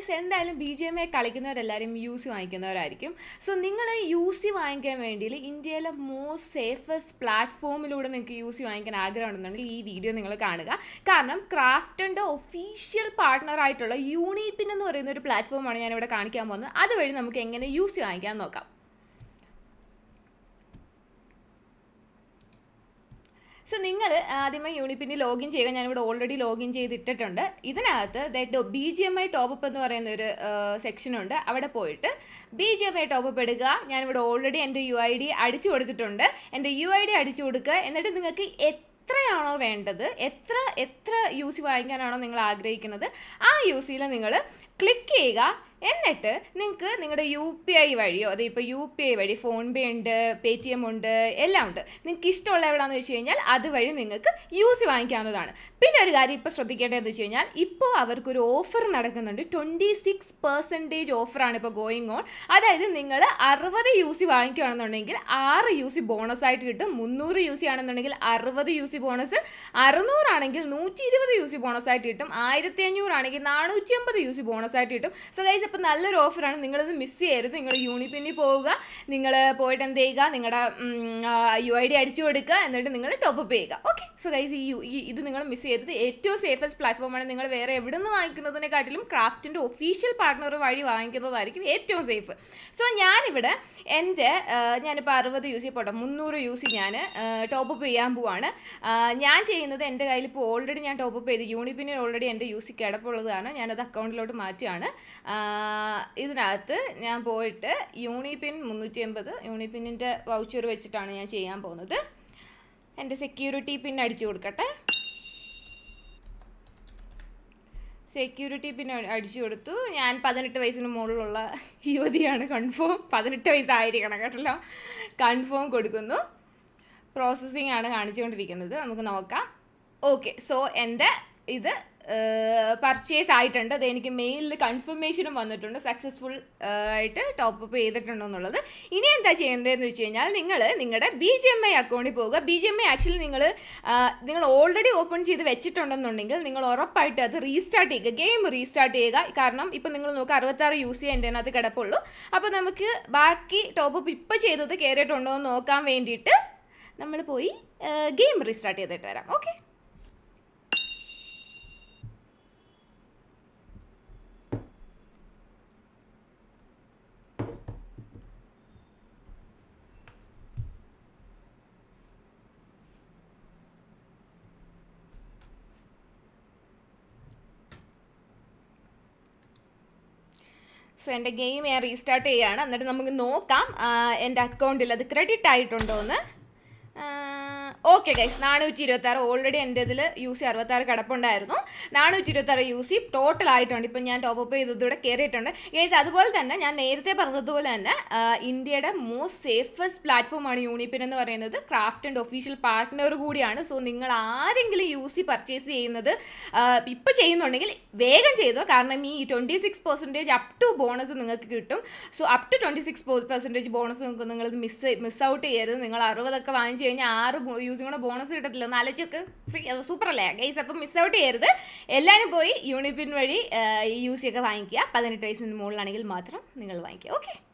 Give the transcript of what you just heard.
guys എന്തായാലും B G M I കളിക്കുന്നവരെല്ലാവരും U C വാങ്ങിക്കുന്നവരായിരിക്കും സോ നിങ്ങൾ യു സി വാങ്ങിക്കാൻ വേണ്ടിയിൽ ഇന്ത്യയിലെ മോസ്റ്റ് സേഫസ്റ്റ് പ്ലാറ്റ്ഫോമിലൂടെ നിങ്ങൾക്ക് യു സി വാങ്ങിക്കാൻ ആഗ്രഹം ഉണ്ടെന്നുണ്ടെങ്കിൽ ഈ വീഡിയോ നിങ്ങൾ കാണുക കാരണം ക്രാഫ്റ്റിൻ്റെ ഒഫീഷ്യൽ പാർട്ട്ണറായിട്ടുള്ള യൂണിപ്പിൻ എന്ന് പറയുന്ന ഒരു പ്ലാറ്റ്ഫോമാണ് ഞാനിവിടെ കാണിക്കാൻ പോകുന്നത് അതുവഴി നമുക്ക് എങ്ങനെ യു സി വാങ്ങിക്കാൻ നോക്കാം സോ നിങ്ങൾ ആദ്യമായി യൂണിപ്പിൻ്റെ ലോഗിൻ ചെയ്യുക ഞാനിവിടെ ഓൾറെഡി ലോഗിൻ ചെയ്തിട്ടിട്ടുണ്ട് ഇതിനകത്ത് ദോ B G M I top എന്ന് പറയുന്ന ഒരു സെക്ഷനുണ്ട് അവിടെ പോയിട്ട് B G M I top എടുക്കുക ഞാനിവിടെ ഓൾറെഡി എൻ്റെ യു ഐ ഡി അടിച്ചു കൊടുത്തിട്ടുണ്ട് എൻ്റെ യു ഐ ഡി അടിച്ചു കൊടുക്കുക എന്നിട്ട് നിങ്ങൾക്ക് എത്രയാണോ വേണ്ടത് എത്ര എത്ര യൂസി വാങ്ങിക്കാനാണോ നിങ്ങൾ ആഗ്രഹിക്കുന്നത് ആ യു നിങ്ങൾ ക്ലിക്ക് ചെയ്യുക എന്നിട്ട് നിങ്ങൾക്ക് നിങ്ങളുടെ യു പി ഐ വഴിയോ അതെ ഇപ്പോൾ യു പി ഐ വഴി ഫോൺ പേ ഉണ്ട് പേ ടി എം ഉണ്ട് എല്ലാം ഉണ്ട് നിങ്ങൾക്ക് ഇഷ്ടമുള്ള എവിടെയാണെന്ന് വെച്ച് കഴിഞ്ഞാൽ അതുവഴി നിങ്ങൾക്ക് യൂസ് വാങ്ങിക്കാവുന്നതാണ് പിന്നെ ഒരു കാര്യം ഇപ്പോൾ ശ്രദ്ധിക്കേണ്ടതെന്ന് വെച്ച് കഴിഞ്ഞാൽ ഇപ്പോൾ അവർക്കൊരു ഓഫർ നടക്കുന്നുണ്ട് ട്വൻറ്റി സിക്സ് പെർസെൻറ്റേജ് ഓഫറാണ് ഇപ്പോൾ ഗോയിങ് ഓൺ അതായത് നിങ്ങൾ അറുപത് യു സി വാങ്ങിക്കുകയാണെന്നുണ്ടെങ്കിൽ ആറ് യു സി ബോണസ് ആയിട്ട് കിട്ടും മുന്നൂറ് യു സി ആണെന്നുണ്ടെങ്കിൽ അറുപത് യു സി ബോണസ് അറുന്നൂറാണെങ്കിൽ നൂറ്റി ഇരുപത് യു സി ബോണസ് ആയിട്ട് കിട്ടും ആയിരത്തി അഞ്ഞൂറാണെങ്കിൽ നാനൂറ്റി അമ്പത് യു സി ബോണസ് ആയിട്ട് കിട്ടും സോ ഗൈസ് ഇപ്പം നല്ലൊരു ഓഫറാണ് നിങ്ങളിത് മിസ് ചെയ്യരുത് നിങ്ങൾ യൂണിപ്പിനി പോവുക നിങ്ങൾ പോയിട്ട് എന്ത് ചെയ്യുക നിങ്ങളുടെ യു ഐ ഡി അടിച്ചു കൊടുക്കുക എന്നിട്ട് നിങ്ങൾ ടോപ്പപ്പ് ചെയ്യുക ഓക്കെ സോ ഗൈസ് ഈ ഇത് നിങ്ങൾ മിസ് ചെയ്തത് ഏറ്റവും സേഫസ്റ്റ് പ്ലാറ്റ്ഫോമാണ് നിങ്ങൾ വേറെ എവിടെ നിന്ന് വാങ്ങിക്കുന്നതിനെക്കാട്ടിലും ക്രാഫ്റ്റിൻ്റെ ഒഫീഷ്യൽ പാർട്ട്ണർ വഴി വാങ്ങിക്കുന്നതായിരിക്കും ഏറ്റവും സേഫ് സോ ഞാനിവിടെ എൻ്റെ ഞാനിപ്പോൾ അറുപത് യൂസ് ചെയ്യപ്പോട്ടെ മുന്നൂറ് യൂസ് ഞാൻ ടോപ്പപ്പ് ചെയ്യാൻ പോവാണ് ഞാൻ ചെയ്യുന്നത് എൻ്റെ കയ്യിൽ ഇപ്പോൾ ഓൾറെഡി ഞാൻ ടോപ്പപ്പ് ചെയ്ത് യൂണിപ്പിന് ഓൾറെഡി എൻ്റെ യൂസ് കിടപ്പുള്ളതാണ് ഞാനത് അക്കൗണ്ടിലോട്ട് മാറ്റിയാണ് ഇതിനകത്ത് ഞാൻ പോയിട്ട് യൂണിപിൻ മുന്നൂറ്റി എൺപത് യൂണിപിന്നിൻ്റെ വൗച്ചർ വെച്ചിട്ടാണ് ഞാൻ ചെയ്യാൻ പോകുന്നത് എൻ്റെ സെക്യൂരിറ്റി പിൻ അടിച്ചു കൊടുക്കട്ടെ സെക്യൂരിറ്റി പിൻ അടിച്ചു കൊടുത്തു ഞാൻ പതിനെട്ട് വയസ്സിന് മുകളിലുള്ള യുവതിയാണ് കൺഫേം പതിനെട്ട് വയസ്സായിരിക്കണം കേട്ടല്ലോ കൺഫേം കൊടുക്കുന്നു പ്രോസസ്സിംഗ് ആണ് കാണിച്ചുകൊണ്ടിരിക്കുന്നത് നമുക്ക് നോക്കാം ഓക്കെ സോ എൻ്റെ ഇത് പർച്ചേസ് ആയിട്ടുണ്ട് അത് എനിക്ക് മെയിലിൽ കൺഫർമേഷനും വന്നിട്ടുണ്ട് സക്സസ്ഫുൾ ആയിട്ട് ടോപ്പ് അപ്പ് ചെയ്തിട്ടുണ്ടെന്നുള്ളത് ഇനി എന്താ ചെയ്യേണ്ടതെന്ന് വെച്ച് കഴിഞ്ഞാൽ നിങ്ങൾ നിങ്ങളുടെ ബി ജി എം ഐ അക്കൗണ്ടിൽ പോവുക B G M I actually നിങ്ങൾ നിങ്ങൾ ഓൾറെഡി ഓപ്പൺ ചെയ്ത് വെച്ചിട്ടുണ്ടെന്നുണ്ടെങ്കിൽ നിങ്ങൾ ഉറപ്പായിട്ട് അത് റീസ്റ്റാർട്ട് ചെയ്യുക ഗെയിം റീസ്റ്റാർട്ട് ചെയ്യുക കാരണം ഇപ്പം നിങ്ങൾ നോക്കുക അറുപത്താറ് യൂസ് ചെയ്യേണ്ടതിന് അത് കിടപ്പുള്ളൂ അപ്പോൾ നമുക്ക് ബാക്കി ടോപ്പ് അപ്പ് ഇപ്പോൾ ചെയ്തത് കയറിയിട്ടുണ്ടോ എന്ന് നോക്കാൻ വേണ്ടിയിട്ട് നമ്മൾ പോയി ഗെയിം റീസ്റ്റാർട്ട് ചെയ്തിട്ട് വരാം ഓക്കെ സോ എൻ്റെ ഗെയിം ഞാൻ റീസ്റ്റാർട്ട് ചെയ്യുകയാണ് എന്നിട്ട് നമുക്ക് നോക്കാം എൻ്റെ അക്കൗണ്ടിൽ അത് ക്രെഡിറ്റ് ആയിട്ടുണ്ടോ എന്ന് ഓക്കെ ഗൈസ് നാനൂറ്റി ഇരുപത്താറ് ഓൾറെഡി എൻ്റെ ഇതിൽ യു സി അറുപത്താറ് കിടപ്പുണ്ടായിരുന്നു നാനൂറ്റി ഇരുപത്താറ് യു സി ടോട്ടൽ ആയിട്ടുണ്ട് ഇപ്പം ഞാൻ ടോപ്പ് അപ്പ് ചെയ്തതൂടെ കയറിയിട്ടുണ്ട് ഗൈസ് അതുപോലെ തന്നെ ഞാൻ നേരത്തെ പറഞ്ഞതുപോലെ തന്നെ ഇന്ത്യയുടെ മോസ്റ്റ് സേഫസ്റ്റ് പ്ലാറ്റ്ഫോമാണ് യൂണിപ്പിൻ എന്ന് പറയുന്നത് ക്രാഫ്റ്റ് ആൻഡ് ഒഫീഷ്യൽ പാർട്ട്ണർ കൂടിയാണ് സോ നിങ്ങൾ ആരെങ്കിലും യു സി പർച്ചേസ് ചെയ്യുന്നത് ഇപ്പോൾ ചെയ്യുന്നുണ്ടെങ്കിൽ വേഗം ചെയ്തോ കാരണം ഈ twenty six percentage up to bonus നിങ്ങൾക്ക് കിട്ടും so up to twenty six percentage bonus നിങ്ങൾക്ക് നിങ്ങൾ മിസ് മിസ് ഔട്ട് ചെയ്യരുത് നിങ്ങൾ അറുപതൊക്കെ വാങ്ങിച്ചു കഴിഞ്ഞാൽ ആറ് വ്യൂസും കൂടെ ബോണസ് കിട്ടത്തില്ല ഒന്ന് ആലോചിച്ചൊക്കെ ഫ്രീ സൂപ്പർ അല്ലേ ഗൈസ് അപ്പം മിസ് ഔട്ട് ചെയ്യരുത് എല്ലാവരും പോയി യൂണിഫിൻ വഴി ഈ യു വാങ്ങിക്കുക പതിനെട്ട് വയസ്സിന് മുകളിലാണെങ്കിൽ മാത്രം നിങ്ങൾ വാങ്ങിക്കുക ഓക്കെ